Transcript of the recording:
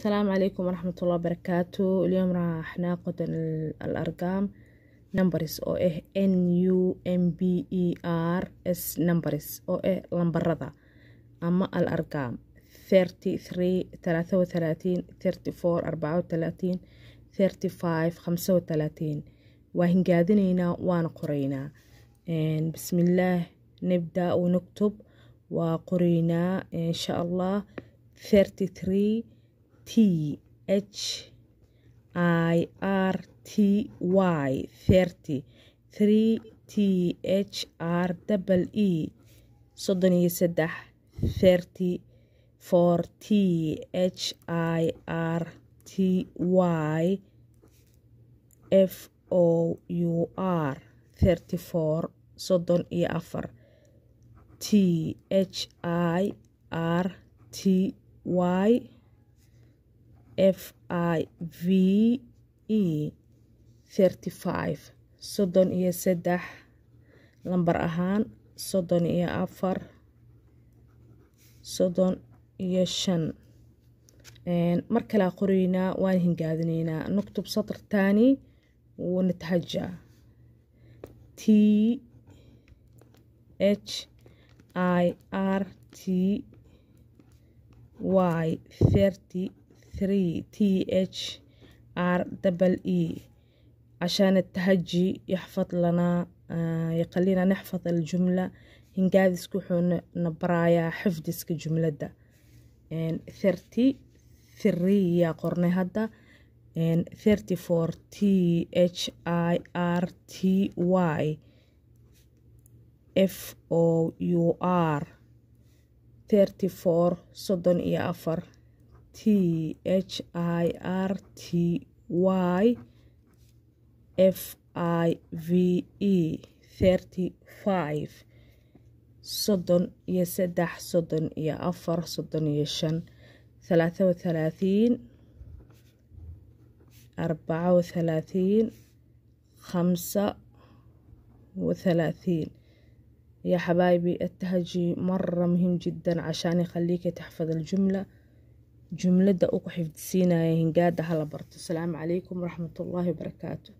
السلام عليكم ورحمة الله وبركاته اليوم راح ناخد الأرقام numbers oo eh n u m b e r s numbers oo eh lambarada ama al arqaam thirty three talaatha wathalaathiin thirty four arbaca wathalaathiin thirty five khamsa wathalaathiin waa hingaadinaynaa waana qoraynaa bismillaah nibda u nuktub waa qoraynaa insha allah t h i r t y therty three t h r e soddon iyo saddex therty for t h i r t y f o u r therty four soddon iyo afar t h i r t y f i v e soddon iyo saddex lambar ahaan soddon iyo afar soddon iyo shan mar kalaa qoraynaa waan hingaadinaynaa nuktub satartaani taani t h i r t y three t h r e عشان التهجي يحفظ لنا يخلينا نحفظ الجملة هنقادس كحون نبرايا حفظك جملة دا ثرتي ثري يا قرن هدا ثرتي فور تي اتش اي ار تي واي اف او يو ار ثرتي فور صدن يا افر t h i r t y f i v e thirty five soddon iyo saddex soddon iyo afar soddon iyo shan thalaatha wa thalaatiin arbaca wa thalaatiin khamsa wa thalaatiin يا حبايبي التهجي مرة مهم جدا عشان يخليك تحفظ الجملة jumladda u ku xifdisiinaya hingaada hala barto asalaamu calaykum waraxmatullaahi wabarakaatu